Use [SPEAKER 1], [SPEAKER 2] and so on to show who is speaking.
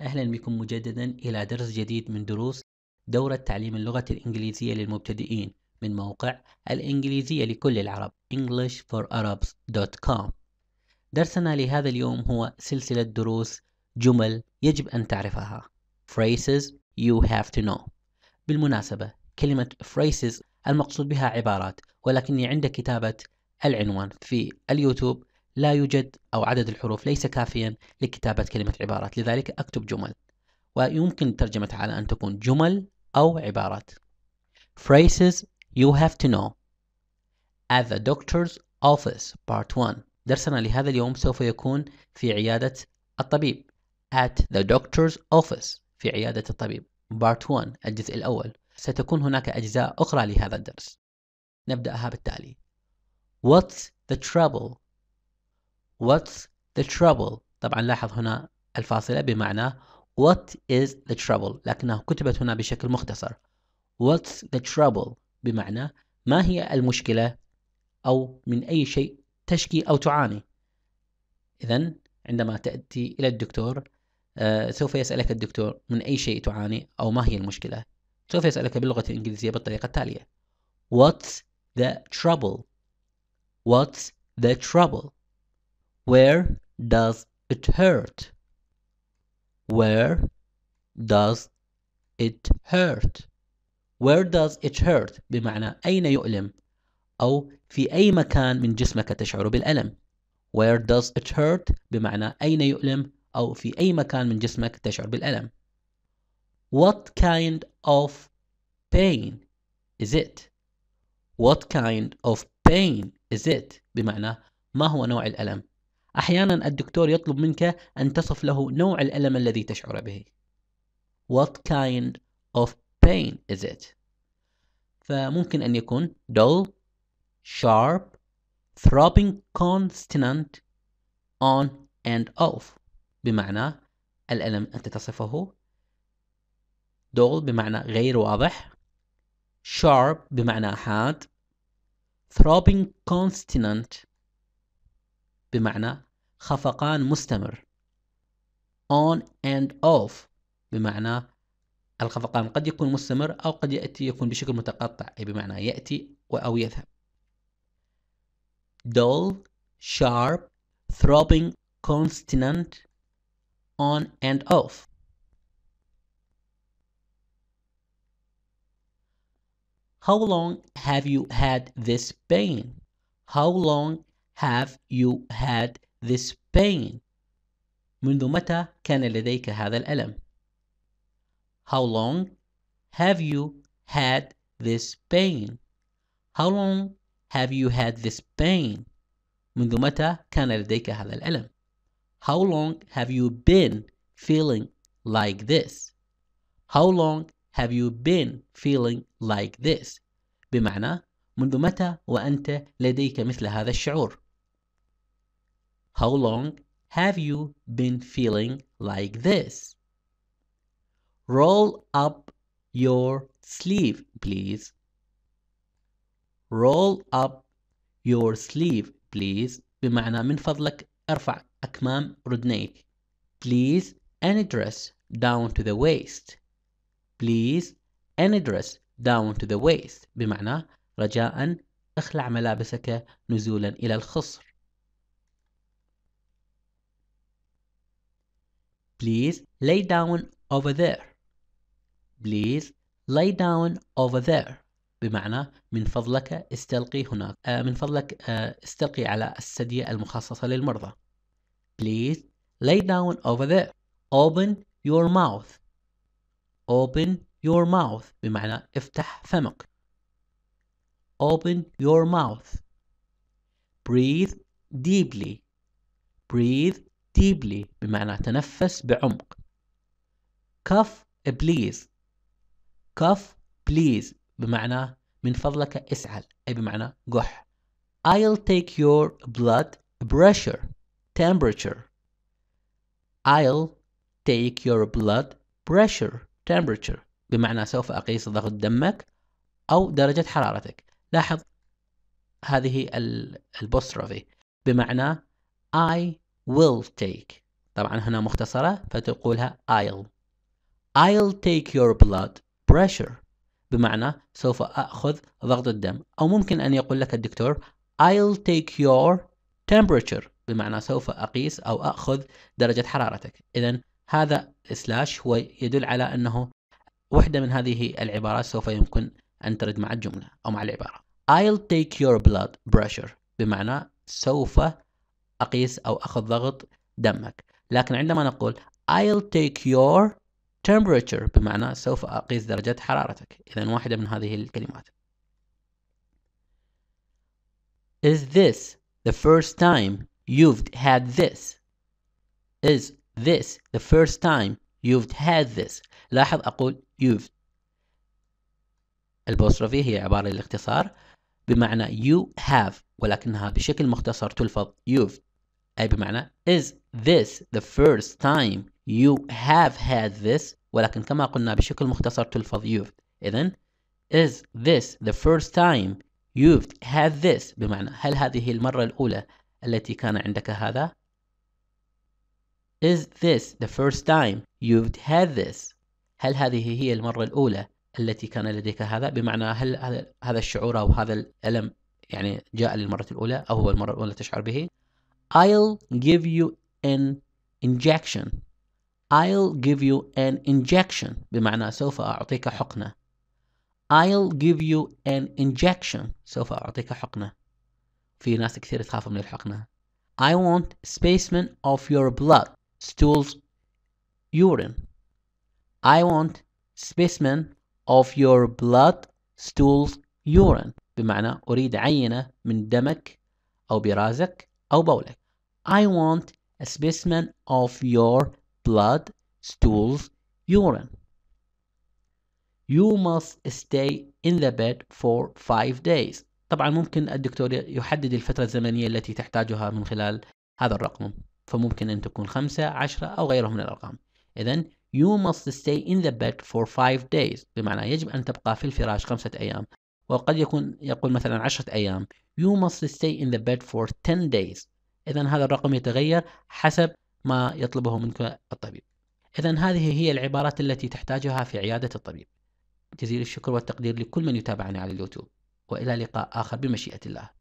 [SPEAKER 1] أهلا بكم مجددا إلى درس جديد من دروس دورة تعليم اللغة الإنجليزية للمبتدئين من موقع الإنجليزية لكل العرب englishforarabs.com درسنا لهذا اليوم هو سلسلة دروس جمل يجب أن تعرفها phrases you have to know بالمناسبة كلمة phrases المقصود بها عبارات ولكني عند كتابة العنوان في اليوتيوب لا يوجد أو عدد الحروف ليس كافيا لكتابة كلمة عبارات لذلك أكتب جمل ويمكن ترجمتها على أن تكون جمل أو عبارات Phrases you have to know at the doctor's office part 1 درسنا لهذا اليوم سوف يكون في عيادة الطبيب at the doctor's office في عيادة الطبيب part 1 الجزء الأول ستكون هناك أجزاء أخرى لهذا الدرس نبدأها بالتالي What's the trouble What's the trouble طبعا لاحظ هنا الفاصلة بمعنى What is the trouble لكنها كتبت هنا بشكل مختصر What's the trouble بمعنى ما هي المشكلة أو من أي شيء تشكي أو تعاني إذا عندما تأتي إلى الدكتور آه، سوف يسألك الدكتور من أي شيء تعاني أو ما هي المشكلة سوف يسألك باللغة الإنجليزية بالطريقة التالية What's the trouble? What's the trouble? Where does it hurt? Where does it hurt? Where does it hurt بمعنى أين يؤلم أو في أي مكان من جسمك تشعر بالألم Where does it hurt بمعنى أين يؤلم أو في أي مكان من جسمك تشعر بالألم What kind of pain is it What kind of pain is it بمعنى ما هو نوع الألم أحيانا الدكتور يطلب منك أن تصف له نوع الألم الذي تشعر به What kind of pain is it؟ فممكن أن يكون dull, sharp, throbbing constant, on and off بمعنى الألم أنت تصفه dull بمعنى غير واضح sharp بمعنى حاد throbbing constant بمعنى خفقان مستمر on and off بمعنى الخفقان قد يكون مستمر أو قد يأتي يكون بشكل متقطع أي بمعنى يأتي أو يذهب dull sharp throbbing consonant on and off How long have you had this pain? How long have you had this pain منذ متى كان لديك هذا الألم How long have you had this pain How long have you had this pain منذ متى كان لديك هذا الألم How long have you been feeling like this How long have you been feeling like this بمعنى منذ متى وأنت لديك مثل هذا الشعور how long have you been feeling like this? Roll up your sleeve, please. Roll up your sleeve, please. بمعنى من فضلك ارفع اكمام ردنيك. Please any dress down to the waist. Please any dress down to the waist. بمعنى رجاء اخلع ملابسك نزولا الى الخصر. Please lay down over there. Please lay down over there. بمعنى من فضلك استلقي هناك آه من فضلك آه استلقي على السدية المخصصة للمرضى Please lay down over there Open your mouth Open your mouth بمعنى افتح فمك Open your mouth Breathe deeply Breathe deeply بمعنى تنفس بعمق كف بليز كف بليز بمعنى من فضلك اسعل أي بمعنى قح I'll take your blood pressure temperature I'll take your blood pressure temperature بمعنى سوف أقيس ضغط دمك أو درجة حرارتك لاحظ هذه البوسترافي بمعنى I will take طبعا هنا مختصرة فتقولها I'll I'll take your blood pressure بمعنى سوف أخذ ضغط الدم أو ممكن أن يقول لك الدكتور I'll take your temperature بمعنى سوف أقيس أو أخذ درجة حرارتك إذا هذا سلاش هو يدل على أنه وحدة من هذه العبارات سوف يمكن أن ترد مع الجملة أو مع العبارة I'll take your blood pressure بمعنى سوف أقيس أو أخذ ضغط دمك لكن عندما نقول I'll take your temperature بمعنى سوف أقيس درجة حرارتك إذا واحدة من هذه الكلمات Is this the first time you've had this? Is this the first time you've had this? لاحظ أقول you've البوستروفي هي عبارة للاختصار بمعنى you have ولكنها بشكل مختصر تلفظ you've أي يعني بمعنى is this the first time you have had this ولكن كما قلنا بشكل مختصر تلفظ you've إذن is this the first time you've had this بمعنى هل هذه المرة الأولى التي كان عندك هذا is this the first time you've had this هل هذه هي المرة الأولى التي كان لديك هذا بمعنى هل هذا الشعور أو هذا الألم يعني جاء للمرة الأولى أو هو المرة الأولى تشعر به I'll give you an injection I'll give you an injection بمعنى سوف أعطيك حقنة I'll give you an injection سوف أعطيك حقنة في ناس كثير تخاف من الحقنة I want specimen of your blood stools urine I want specimen of your blood stools urine بمعنى أريد عينة من دمك أو برازك أو بولك I want a specimen of your blood, stools, urine. You must stay in the bed for five days. طبعا ممكن الدكتور يحدد الفترة الزمنية التي تحتاجها من خلال هذا الرقم فممكن أن تكون خمسة عشرة أو غيره من الأرقام إذا You must stay in the bed for five days بمعنى يجب أن تبقى في الفراش خمسة أيام وقد يكون يقول مثلا عشرة أيام You must stay in the bed for 10 days إذا هذا الرقم يتغير حسب ما يطلبه منك الطبيب إذا هذه هي العبارات التي تحتاجها في عيادة الطبيب جزيل الشكر والتقدير لكل من يتابعني على اليوتيوب وإلى لقاء آخر بمشيئة الله